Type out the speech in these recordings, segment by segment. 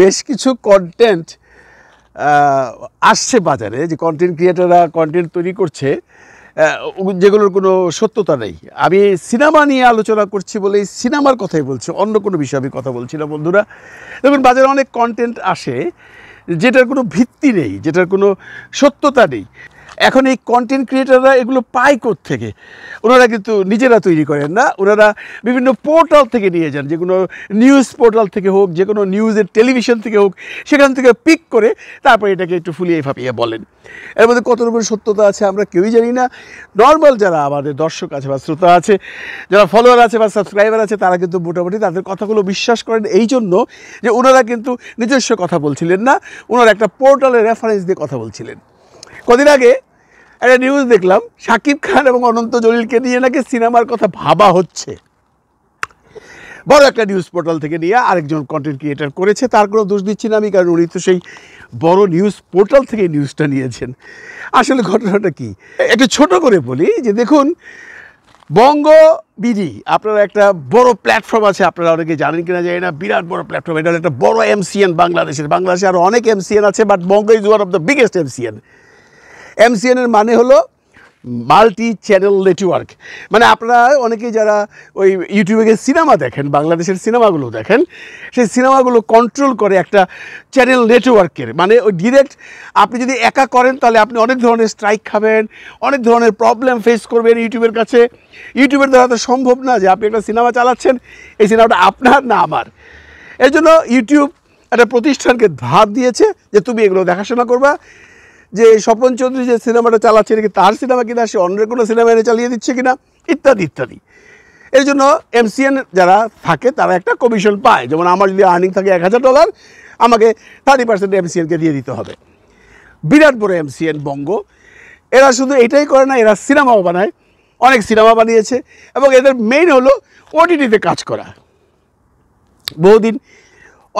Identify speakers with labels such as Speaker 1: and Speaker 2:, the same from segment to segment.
Speaker 1: বেশ কিছু কন্টেন্ট আসছে বাজারে যে কন্টেন্ট ক্রিয়েটাররা কন্টেন্ট তৈরি করছে যেগুলোর কোনো সত্যতা নেই আমি সিনেমা নিয়ে আলোচনা করছি বলে সিনেমার কথাই বলছি অন্য কোনো বিষয়ে আমি কথা বলছি না বন্ধুরা দেখুন বাজারে অনেক কন্টেন্ট আসে যেটার কোনো ভিত্তি নেই যেটার কোনো সত্যতা নেই এখন এই কন্টেন্ট ক্রিয়েটাররা এগুলো পায় থেকে ওনারা কিন্তু নিজেরা তৈরি করেন না ওনারা বিভিন্ন পোর্টাল থেকে নিয়ে যান যে কোনো নিউজ পোর্টাল থেকে হোক যে কোনো নিউজের টেলিভিশন থেকে হোক সেখান থেকে পিক করে তারপরে এটাকে একটু ফুলিয়ে ফাপিয়ে বলেন এর মধ্যে কত রকমের সত্যতা আছে আমরা কেউই জানি না নর্মাল যারা আমাদের দর্শক আছে বা শ্রোতা আছে যারা ফলোয়ার আছে বা সাবস্ক্রাইবার আছে তারা কিন্তু মোটামুটি তাদের কথাগুলো বিশ্বাস করেন এই জন্য যে ওনারা কিন্তু নিজস্ব কথা বলছিলেন না ওনারা একটা পোর্টালে রেফারেন্স দিয়ে কথা বলছিলেন কদিন আগে একটা নিউজ দেখলাম শাকিব খান এবং অনন্ত জলিলকে নিয়ে নাকি সিনেমার কথা ভাবা হচ্ছে বড় একটা নিউজ পোর্টাল থেকে নিয়ে আরেকজন কন্টেন্ট ক্রিয়েটার করেছে তার কোনো দোষ দিচ্ছি না আমি কারণ উনি তো সেই বড় নিউজ পোর্টাল থেকে নিউজটা নিয়েছেন আসলে ঘটনাটা কি একটু ছোট করে বলি যে দেখুন বঙ্গ বিডি আপনারা একটা বড় প্ল্যাটফর্ম আছে আপনারা অনেকে জানেন কিনা যায় না বিরাট বড় প্ল্যাটফর্ম এটা একটা বড় এমসিএন বাংলাদেশের বাংলাদেশে আরও অনেক এমসিএন আছে but Bongo is one of the biggest MCN এমসিএনের মানে হলো মাল্টি চ্যানেল নেটওয়ার্ক মানে আপনারা অনেকেই যারা ওই ইউটিউবে গিয়ে সিনেমা দেখেন বাংলাদেশের সিনেমাগুলো দেখেন সেই সিনেমাগুলো কন্ট্রোল করে একটা চ্যানেল নেটওয়ার্কের মানে ওই ডিরেক্ট আপনি যদি একা করেন তাহলে আপনি অনেক ধরনের স্ট্রাইক খাবেন অনেক ধরনের প্রবলেম ফেস করবেন ইউটিউবের কাছে ইউটিউবের দ্বারা তো সম্ভব না যে আপনি একটা সিনেমা চালাচ্ছেন এই সিনেমাটা আপনার না আমার এর জন্য ইউটিউব একটা প্রতিষ্ঠানকে ধার দিয়েছে যে তুমি এগুলো দেখাশোনা করবা যে স্বপন চৌধুরী যে সিনেমাটা চালাচ্ছে নাকি কি তার সিনেমা কিনা সে অন্যের কোনো সিনেমা এনে চালিয়ে দিচ্ছে কিনা ইত্যাদি ইত্যাদি এর জন্য এমসিএন যারা থাকে তারা একটা কমিশন পায় যেমন আমার যদি আর্নিং থাকে এক হাজার ডলার আমাকে থার্টি পার্সেন্ট এমসিএনকে দিয়ে দিতে হবে বিরাট বড় এমসিএন বঙ্গ এরা শুধু এটাই করে না এরা সিনেমাও বানায় অনেক সিনেমা বানিয়েছে এবং এদের মেইন হলো ওটিটিতে কাজ করা বহুদিন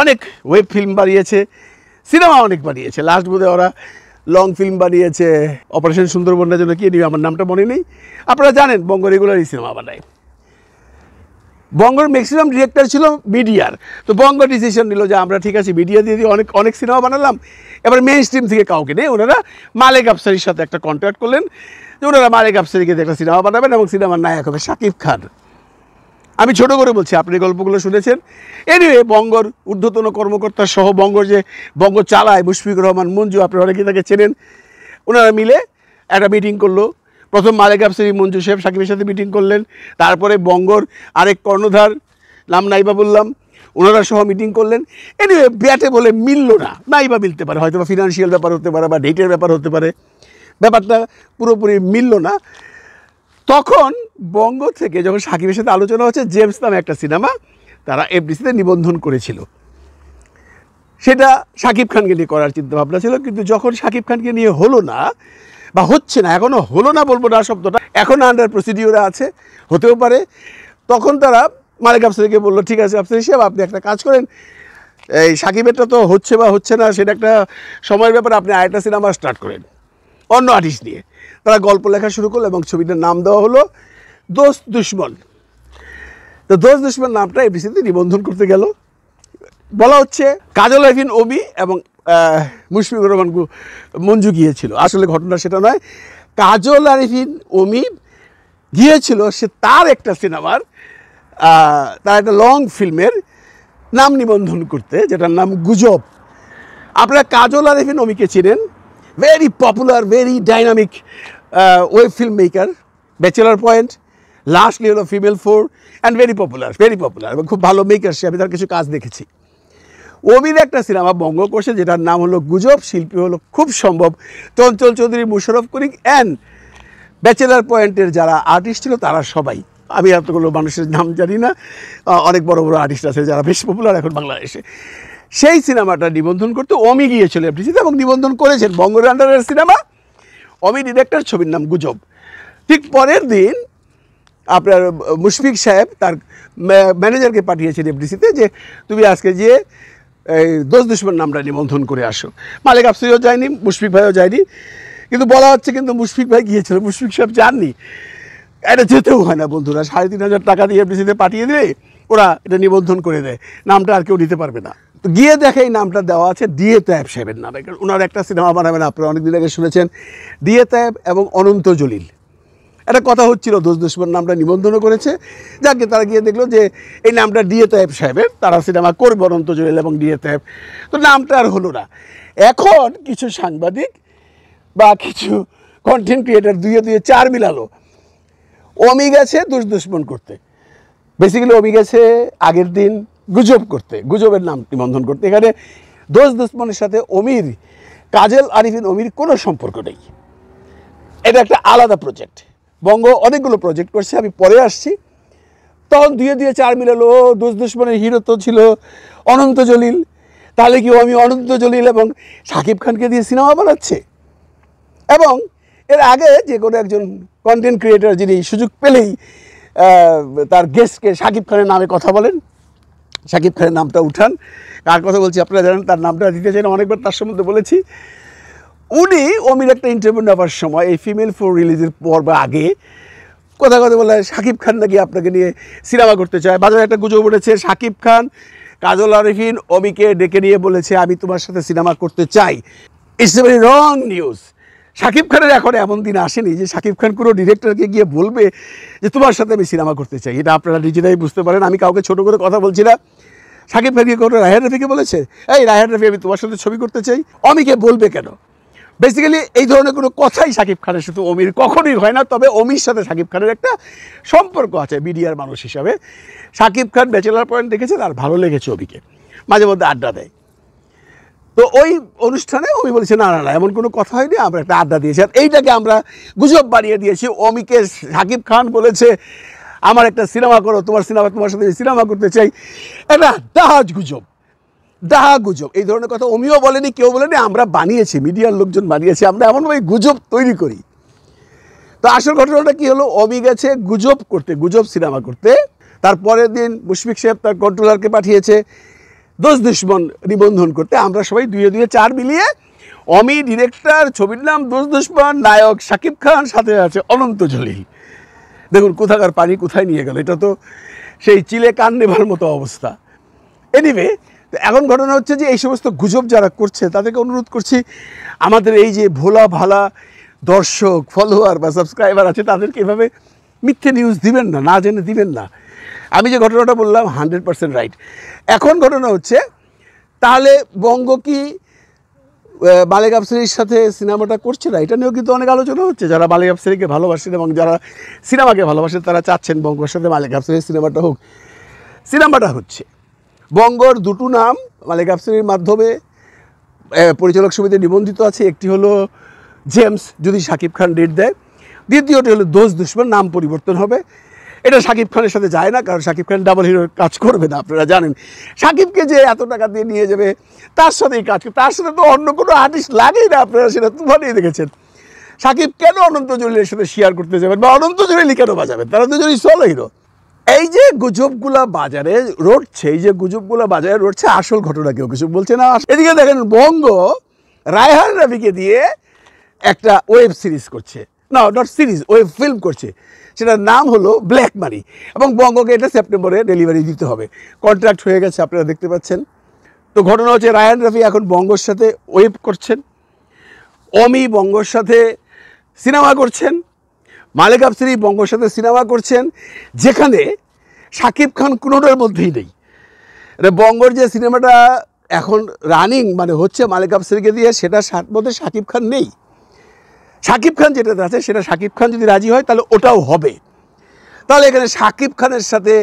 Speaker 1: অনেক ওয়েব ফিল্ম বানিয়েছে সিনেমা অনেক বানিয়েছে লাস্ট বোধে ওরা লং ফিল্ম বানিয়েছে অপারেশন সুন্দরবনের জন্য কি নিবে আমার নামটা মনে নেই আপনারা জানেন বঙ্গ রেগুলারই সিনেমা বানায় বঙ্গর ম্যাক্সিমাম ডিরেক্টর ছিল মিডিয়ার তো বঙ্গ ডিসিশন নিল যে আমরা ঠিক আছে মিডিয়া দিয়ে দিয়ে অনেক অনেক সিনেমা বানালাম এবার মেন স্ট্রিম থেকে কাউকে নেই ওনারা মালেক আফসারির সাথে একটা কন্ট্যাক্ট করলেন যে ওনারা মালেক আফসারিকে একটা সিনেমা বানাবেন এবং সিনেমার নায়ক হবে শাকিব খান আমি ছোট করে বলছি আপনি গল্পগুলো শুনেছেন এনিওয়ে বঙ্গর ঊর্ধ্বতন কর্মকর্তা সহ বঙ্গ যে বঙ্গ চালায় মুশফিকুর রহমান মঞ্জু আপনি অনেকে তাকে চেনেন ওনারা মিলে একটা মিটিং করলো প্রথম মালেক আফসারি মঞ্জু সাহেব সাকিবের সাথে মিটিং করলেন তারপরে বঙ্গর আরেক কর্ণধার নাম নাইবা বললাম ওনারা সহ মিটিং করলেন এনিওয়ে ব্যাটে বলে মিলল না নাইবা মিলতে পারে হয়তো বা ফিনান্সিয়াল ব্যাপার হতে পারে বা ডেটের ব্যাপার হতে পারে ব্যাপারটা পুরোপুরি মিলল না তখন বঙ্গ থেকে যখন সাকিবের সাথে আলোচনা হচ্ছে জেমস নামে একটা সিনেমা তারা এফডিসিতে নিবন্ধন করেছিল সেটা সাকিব খানকে নিয়ে করার চিন্তাভাবনা ছিল কিন্তু যখন সাকিব খানকে নিয়ে হলো না বা হচ্ছে না এখনও হলো না বলবো না শব্দটা এখন আন্ডার প্রসিডিওরে আছে হতেও পারে তখন তারা মালিক আফসারিকে বললো ঠিক আছে আফসারি সাহেব আপনি একটা কাজ করেন এই সাকিবেরটা তো হচ্ছে বা হচ্ছে না সেটা একটা সময়ের ব্যাপারে আপনি আরেকটা সিনেমা স্টার্ট করেন অন্য আর্টিস্ট নিয়ে তারা গল্প লেখা শুরু করলো এবং ছবিটার নাম দেওয়া হলো দোস্ত দুশ্মন তো দোস্ত দুশ্মন নামটা এবিসিতে নিবন্ধন করতে গেল বলা হচ্ছে কাজল এভিন ওবি এবং মুশফিকুর রহমান মঞ্জু গিয়েছিল আসলে ঘটনা সেটা নয় কাজল আরিফিন ওমি গিয়েছিল সে তার একটা সিনেমার তার একটা লং ফিল্মের নাম নিবন্ধন করতে যেটার নাম গুজব আপনারা কাজল আরিফিন ওমিকে চিনেন popular very very web film maker bachelor point last lastly হলো female four and very popular very popular এবং খুব ভালো মেকার সে আমি তার কিছু কাজ দেখেছি অমির একটা সিনেমা বঙ্গকোষে যেটার নাম হলো গুজব শিল্পী হলো খুব সম্ভব চঞ্চল চৌধুরী মুশরফ করিক অ্যান্ড ব্যাচেলার পয়েন্টের যারা আর্টিস্ট ছিল তারা সবাই আমি এতগুলো মানুষের নাম জানি না অনেক বড় বড় আর্টিস্ট আছে যারা বেশ পপুলার এখন বাংলাদেশে সেই সিনেমাটা নিবন্ধন করতে অমি গিয়েছিল এফডিসিতে এবং নিবন্ধন করেছেন আন্ডারের সিনেমা অমি ডিরেক্টর ছবির নাম গুজব ঠিক পরের দিন আপনার মুশফিক সাহেব তার ম্যানেজারকে পাঠিয়েছেন এফডিসিতে যে তুমি আজকে যে এই দোষ দুশ্মন নামটা নিবন্ধন করে আসো মালিক আফসিও যায়নি মুশফিক ভাইও যায়নি কিন্তু বলা হচ্ছে কিন্তু মুশফিক ভাই গিয়েছিল মুশফিক সাহেব যাননি এটা যেতেও হয় না বন্ধুরা সাড়ে তিন হাজার টাকা দিয়ে এফডিসিতে পাঠিয়ে দিলে ওরা এটা নিবন্ধন করে দেয় নামটা আর কেউ নিতে পারবে না গিয়ে দেখে এই নামটা দেওয়া আছে দিয়ে ত্যাব সাহেবের নামে কারণ ওনার একটা সিনেমা বানাবেন আপনারা অনেকদিন আগে শুনেছেন দিয়ে তায়েব এবং অনন্ত জলিল একটা কথা হচ্ছিল দোষ দুশ্মন নামটা নিবন্ধন করেছে যাকে তারা গিয়ে দেখলো যে এই নামটা ডিএ তায়েব সাহেবের তারা সিনেমা করবে অনন্ত জলিল এবং ডিএ তায়েব তো নামটা আর হলো না এখন কিছু সাংবাদিক বা কিছু কন্টেন্ট ক্রিয়েটার দুয়ে দুয়ে চার মিলালো অমি গেছে দোষ দুশ্মন করতে বেসিক্যালি অমি গেছে আগের দিন গুজব করতে গুজবের নাম নিবন্ধন করতে এখানে দোষ দুশ্মনের সাথে অমির কাজেল আরিফিন অমির কোনো সম্পর্ক নেই এটা একটা আলাদা প্রজেক্ট বঙ্গ অনেকগুলো প্রজেক্ট করছে আমি পরে আসছি তখন দুয়ে দিয়ে চার মিলালো দোষ দুশ্মনের হিরো তো ছিল অনন্ত জলিল তাহলে কি আমি অনন্ত জলিল এবং সাকিব খানকে দিয়ে সিনেমা বানাচ্ছে এবং এর আগে যে কোনো একজন কন্টেন্ট ক্রিয়েটার যিনি সুযোগ পেলেই তার গেস্টকে সাকিব খানের নামে কথা বলেন সাকিব খানের নামটা উঠান আর কথা বলছি আপনারা জানেন তার নামটা দিতে চাই না অনেকবার তার সম্বন্ধে বলেছি উনি অমির একটা ইন্টারভিউ নেওয়ার সময় এই ফিমেল ফোর রিলিজের পর বা আগে কথা কথা বলে সাকিব খান নাকি আপনাকে নিয়ে সিনেমা করতে চায় বাজারে একটা গুজব উঠেছে সাকিব খান কাজল আরিফিন অমিকে ডেকে নিয়ে বলেছে আমি তোমার সাথে সিনেমা করতে চাই it's a very wrong news Shakib খানের এখন এমন দিন আসেনি যে শাকিব খান কোনো ডিরেক্টরকে গিয়ে বলবে যে তোমার সাথে আমি সিনেমা করতে চাই এটা আপনারা নিজেরাই বুঝতে পারেন আমি কাউকে ছোট করে কথা বলছি না শাকিব খান গিয়ে কোনো রায়হান রফিকে বলেছে এই রাহের রফি আমি তোমার সাথে ছবি করতে চাই অমিকে বলবে কেন বেসিক্যালি এই ধরনের কোনো কথাই শাকিব খানের শুধু অমির কখনোই হয় না তবে অমির সাথে শাকিব খানের একটা সম্পর্ক আছে মিডিয়ার মানুষ হিসাবে শাকিব খান ব্যাচেলার পয়েন্ট দেখেছে তার ভালো লেগেছে অমিকে মাঝে মধ্যে আড্ডা দেয় তো ওই অনুষ্ঠানে অমি বলেছে না না না এমন কোনো কথা হয়নি আমরা একটা আড্ডা দিয়েছি আর এইটাকে আমরা গুজব বাড়িয়ে দিয়েছি অমিকে সাকিব খান বলেছে আমার একটা সিনেমা করো তোমার সিনেমা তোমার সাথে সিনেমা করতে চাই একটা দাহাজ গুজব দাহা গুজব এই ধরনের কথা অমিও বলেনি কেউ বলেনি আমরা বানিয়েছি মিডিয়ার লোকজন বানিয়েছি আমরা এমনভাবে গুজব তৈরি করি তো আসল ঘটনাটা কি হলো অমি গেছে গুজব করতে গুজব সিনেমা করতে তারপরের দিন মুশফিক সাহেব তার কন্ট্রোলারকে পাঠিয়েছে দোষ দুশ্মন নিবন্ধন করতে আমরা সবাই দুয়ে দুয়ে চার মিলিয়ে অমি ডিরেক্টর ছবির নাম দোষ দুশ্মন নায়ক শাকিব খান সাথে আছে অনন্ত জলি দেখুন কোথাকার পানি কোথায় নিয়ে গেল এটা তো সেই চিলে কান নেবার মতো অবস্থা এনিওয়ে এখন ঘটনা হচ্ছে যে এই সমস্ত গুজব যারা করছে তাদেরকে অনুরোধ করছি আমাদের এই যে ভোলা ভালা দর্শক ফলোয়ার বা সাবস্ক্রাইবার আছে তাদেরকে এভাবে মিথ্যে নিউজ দিবেন না না জেনে দিবেন না আমি যে ঘটনাটা বললাম হান্ড্রেড পার্সেন্ট রাইট এখন ঘটনা হচ্ছে তাহলে বঙ্গ কি বালেক আফসারির সাথে সিনেমাটা করছে না এটা নিয়েও কিন্তু অনেক আলোচনা হচ্ছে যারা বালেক আফসারিকে ভালোবাসেন এবং যারা সিনেমাকে ভালোবাসেন তারা চাচ্ছেন বঙ্গর সাথে মালেক আফসারির সিনেমাটা হোক সিনেমাটা হচ্ছে বঙ্গর দুটো নাম মালেক আফসারির মাধ্যমে পরিচালক সমিতি নিবন্ধিত আছে একটি হলো জেমস যদি শাকিব খান ডেট দেয় দ্বিতীয়টি হলো দোষ দুশ্মন নাম পরিবর্তন হবে এটা শাকিব খানের সাথে যায় না কারণ শাকিব খান ডাবল হিরোর কাজ করবে না আপনারা জানেন শাকিবকে যে এত টাকা দিয়ে নিয়ে যাবে তার সাথেই কাজ তার সাথে তো অন্য কোনো আর্টিস্ট লাগেই না আপনারা সেটা তুফানেই দেখেছেন সাকিব কেন অনন্ত জলিলের সাথে শেয়ার করতে যাবেন বা অনন্ত জলিলি কেন বাজাবেন তারা দুজনই সলো হিরো এই যে গুজবগুলা বাজারে রটছে এই যে গুজবগুলা বাজারে রটছে আসল ঘটনা কেউ কিছু বলছে না এদিকে দেখেন বঙ্গ রায়হান রবিকে দিয়ে একটা ওয়েব সিরিজ করছে না নট সিরিজ ওয়েব ফিল্ম করছে সেটার নাম হলো ব্ল্যাক মানি এবং বঙ্গকে এটা সেপ্টেম্বরে ডেলিভারি দিতে হবে কন্ট্রাক্ট হয়ে গেছে আপনারা দেখতে পাচ্ছেন তো ঘটনা হচ্ছে রায়ান রাফি এখন বঙ্গর সাথে ওয়েব করছেন অমি বঙ্গর সাথে সিনেমা করছেন মালিক আফসিরি বঙ্গর সাথে সিনেমা করছেন যেখানে শাকিব খান কোনোটার মধ্যেই নেই মানে বঙ্গর যে সিনেমাটা এখন রানিং মানে হচ্ছে মালিক আফসিরিকে দিয়ে সেটা মধ্যে শাকিব খান নেই শাকিব খান যেটাতে আছে সেটা শাকিব খান যদি রাজি হয় তাহলে ওটাও হবে তাহলে এখানে শাকিব খানের সাথে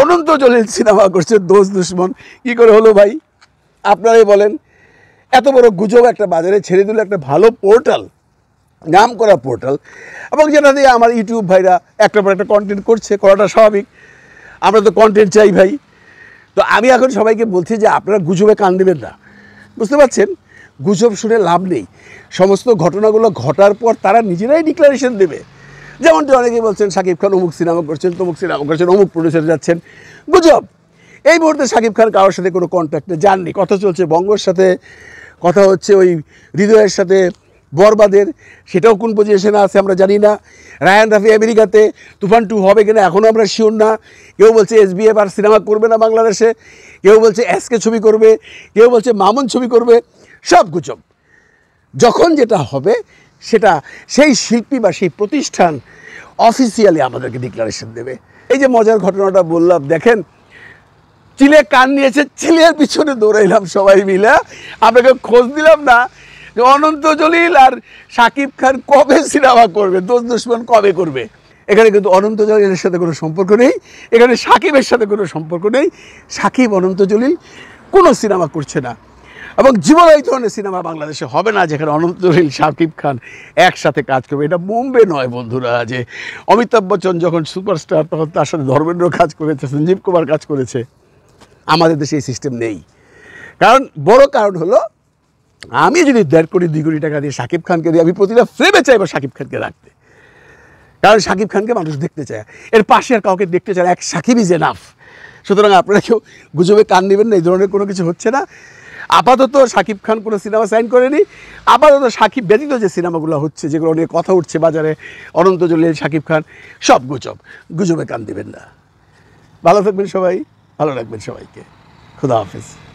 Speaker 1: অনন্ত জলিল সিনেমা করছে দোষ দুশ্মন কী করে হলো ভাই আপনারাই বলেন এত বড় গুজব একটা বাজারে ছেড়ে দিল একটা ভালো পোর্টাল নাম করা পোর্টাল এবং যেটা দিয়ে আমার ইউটিউব ভাইরা একটার পর একটা কন্টেন্ট করছে করাটা স্বাভাবিক আমরা তো কন্টেন্ট চাই ভাই তো আমি এখন সবাইকে বলছি যে আপনারা গুজবে কান দেবেন না বুঝতে পারছেন গুজব শুনে লাভ নেই সমস্ত ঘটনাগুলো ঘটার পর তারা নিজেরাই ডিক্লারেশন দেবে যেমনটি অনেকেই বলছেন শাকিব খান অমুক সিনেমা করছেন তমুক সিনেমা করছেন অমুক প্রডিউসার যাচ্ছেন গুজব এই মুহূর্তে শাকিব খান কারোর সাথে কোনো কন্ট্যাক্টে যাননি কথা চলছে বঙ্গর সাথে কথা হচ্ছে ওই হৃদয়ের সাথে বরবাদের সেটাও কোন পজিশনে আছে আমরা জানি না রায়ান রাফি আমেরিকাতে তুফান টু হবে কিনা এখনও আমরা শিওর না কেউ বলছে এসবিএফ আর সিনেমা করবে না বাংলাদেশে কেউ বলছে এসকে ছবি করবে কেউ বলছে মামুন ছবি করবে সব গুজব যখন যেটা হবে সেটা সেই শিল্পী বা সেই প্রতিষ্ঠান অফিসিয়ালি আমাদেরকে ডিক্লারেশন দেবে এই যে মজার ঘটনাটা বললাম দেখেন চিলে কান নিয়েছে চিলের পিছনে দৌড়াইলাম সবাই মিলে আপনাকে খোঁজ দিলাম না যে অনন্ত জলিল আর সাকিব খান কবে সিনেমা করবে দোষ দুশ্মন কবে করবে এখানে কিন্তু অনন্ত জলিলের সাথে কোনো সম্পর্ক নেই এখানে সাকিবের সাথে কোনো সম্পর্ক নেই সাকিব অনন্ত জলিল কোনো সিনেমা করছে না এবং জীবন এই ধরনের সিনেমা বাংলাদেশে হবে না যেখানে অনন্ত রিল শাকিব খান একসাথে কাজ করবে এটা বোম্বে নয় বন্ধুরা যে অমিতাভ বচ্চন যখন সুপারস্টার তখন তার সাথে ধর্মেন্দ্র কাজ করেছে সঞ্জীব কুমার কাজ করেছে আমাদের দেশে এই সিস্টেম নেই কারণ বড় কারণ হলো আমি যদি দেড় কোটি দুই কোটি টাকা দিয়ে শাকিব খানকে দিই আমি প্রতিটা ফ্রেমে চাইবো শাকিব খানকে রাখতে কারণ শাকিব খানকে মানুষ দেখতে চায় এর পাশে আর কাউকে দেখতে চায় এক শাকিব ইজ এনাফ সুতরাং আপনারা কেউ গুজবে কান নেবেন না এই ধরনের কোনো কিছু হচ্ছে না আপাতত শাকিব খান কোনো সিনেমা সাইন করেনি আপাতত শাকিব ব্যতীত যে সিনেমাগুলো হচ্ছে যেগুলো নিয়ে কথা উঠছে বাজারে অনন্ত জলিল শাকিব খান সব গুজব গুজবে কান দেবেন না ভালো থাকবেন সবাই ভালো রাখবেন সবাইকে খুদা হাফিজ